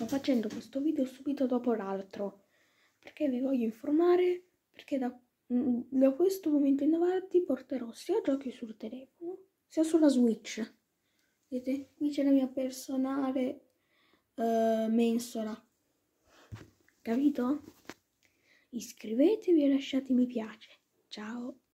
sto facendo questo video subito dopo l'altro perché vi voglio informare perché da, mm, da questo momento in avanti porterò sia giochi sul telefono sia sulla Switch. Vedete, qui c'è la mia personale uh, mensola. Capito? Iscrivetevi e lasciate mi piace. Ciao!